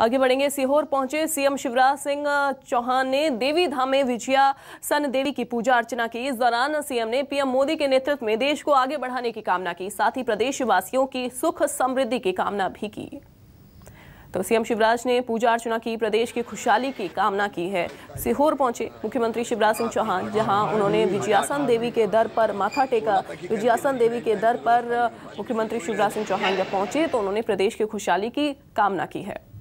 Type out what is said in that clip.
आगे बढ़ेंगे सीहोर पहुंचे सीएम शिवराज सिंह चौहान ने देवी धाम में विजया सन देवी की पूजा अर्चना की इस दौरान सीएम ने पीएम मोदी के नेतृत्व में देश को आगे बढ़ाने की कामना की साथ ही प्रदेशवासियों की सुख समृद्धि की कामना भी की तो सीएम शिवराज ने पूजा अर्चना की प्रदेश की खुशहाली की कामना की है सीहोर पहुंचे मुख्यमंत्री शिवराज सिंह चौहान जहां उन्होंने विजयासन देवी के दर पर माथा टेका विजयासन देवी के दर पर मुख्यमंत्री शिवराज सिंह चौहान जब पहुंचे तो उन्होंने प्रदेश की खुशहाली की कामना की है